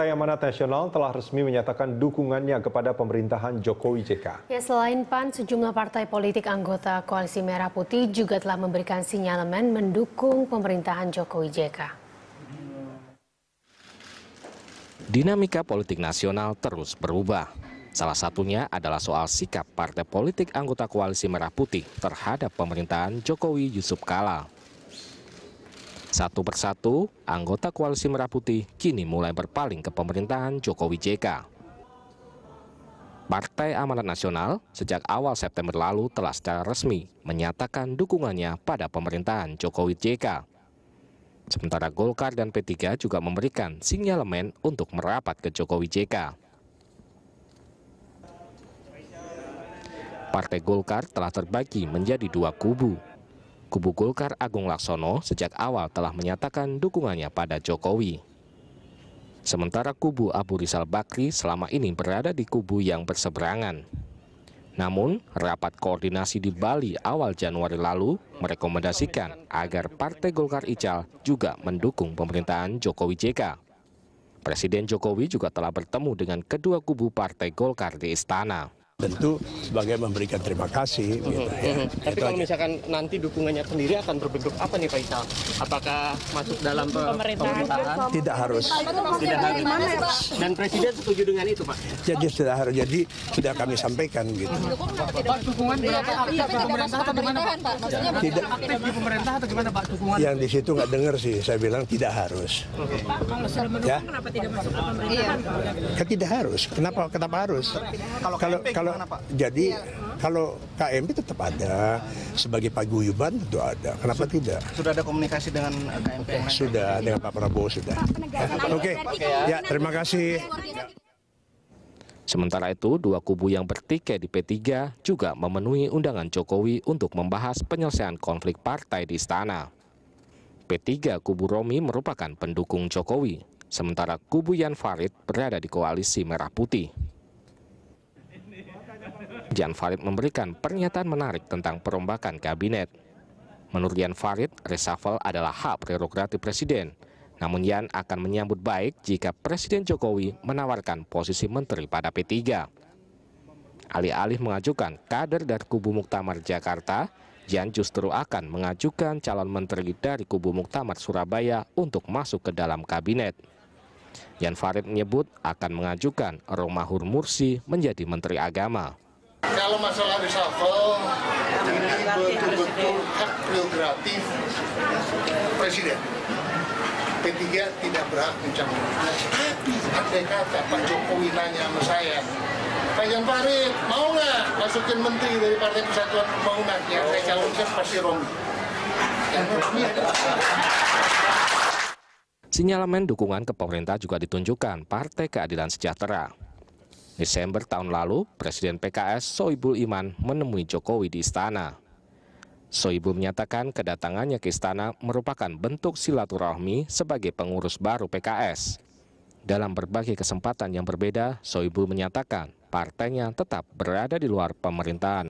Partai Amanat Nasional telah resmi menyatakan dukungannya kepada pemerintahan Jokowi JK. Ya, selain PAN, sejumlah partai politik anggota Koalisi Merah Putih juga telah memberikan sinyalemen mendukung pemerintahan Jokowi JK. Dinamika politik nasional terus berubah. Salah satunya adalah soal sikap partai politik anggota Koalisi Merah Putih terhadap pemerintahan Jokowi Yusuf Kala. Satu persatu, anggota koalisi Merah Putih kini mulai berpaling ke pemerintahan Jokowi JK. Partai Amanat Nasional sejak awal September lalu telah secara resmi menyatakan dukungannya pada pemerintahan Jokowi JK. Sementara Golkar dan P3 juga memberikan sinyalemen untuk merapat ke Jokowi JK. Partai Golkar telah terbagi menjadi dua kubu, kubu Golkar Agung Laksono sejak awal telah menyatakan dukungannya pada Jokowi. Sementara kubu Abu Rizal Bakri selama ini berada di kubu yang berseberangan. Namun, rapat koordinasi di Bali awal Januari lalu merekomendasikan agar Partai Golkar Ical juga mendukung pemerintahan Jokowi JK. Presiden Jokowi juga telah bertemu dengan kedua kubu Partai Golkar di istana tentu sebagai memberikan terima kasih. mm-hmm. Gitu ya. Mm-hmm. Tapi kalau aja. misalkan nanti dukungannya sendiri akan berbentuk apa nih Pak Ical? Apakah masuk dalam pemerintahan? pemerintahan? Tidak harus. Tidak harus. Ya, Dan Presiden setuju dengan itu Pak? Jadi tidak harus. Jadi sudah kami sampaikan gitu. Pak dukungan berapa aktif tidak pemerintah atau gimana Pak? Tidak aktif di pemerintah atau gimana Pak dukungan? Yang di situ nggak dengar sih. Saya bilang tidak harus. Pak kalau sudah mendukung ya? kenapa tidak masuk pemerintahan? Iya. tidak harus. Kenapa? Kenapa harus? Kalau kalau Iya. kalau jadi ya. kalau KMB tetap ada sebagai paguyuban itu ada. Kenapa sudah, tidak? Sudah ada komunikasi dengan KMP? Sudah ya. dengan Pak Prabowo sudah. Oke. Okay. Ya, terima kasih. Ya. Sementara itu, dua kubu yang bertikai di P3 juga memenuhi undangan Jokowi untuk membahas penyelesaian konflik partai di istana. P3 kubu Romi merupakan pendukung Jokowi, sementara kubu Yan Farid berada di koalisi Merah Putih. Jan Farid memberikan pernyataan menarik tentang perombakan kabinet. Menurut Jan Farid, reshuffle adalah hak prerogatif Presiden. Namun Jan akan menyambut baik jika Presiden Jokowi menawarkan posisi menteri pada P3. Alih-alih mengajukan kader dari kubu Muktamar Jakarta, Jan justru akan mengajukan calon menteri dari kubu Muktamar Surabaya untuk masuk ke dalam kabinet. Jan Farid menyebut akan mengajukan Romahur Mursi menjadi Menteri Agama. Kalau masalah reshuffle, ini betul-betul hak prerogatif Presiden. P3 tidak berhak mencampur. Tapi ada kata Pak Jokowi nanya sama saya, Pak Jan Farid, mau nggak masukin menteri dari Partai Persatuan Pembangunan yang saya calonkan pasti Romi. Sinyalemen dukungan ke pemerintah juga ditunjukkan Partai Keadilan Sejahtera. Desember tahun lalu, Presiden PKS Soebul Iman menemui Jokowi di istana. Soebul menyatakan kedatangannya ke istana merupakan bentuk silaturahmi sebagai pengurus baru PKS. Dalam berbagai kesempatan yang berbeda, Soebul menyatakan partainya tetap berada di luar pemerintahan.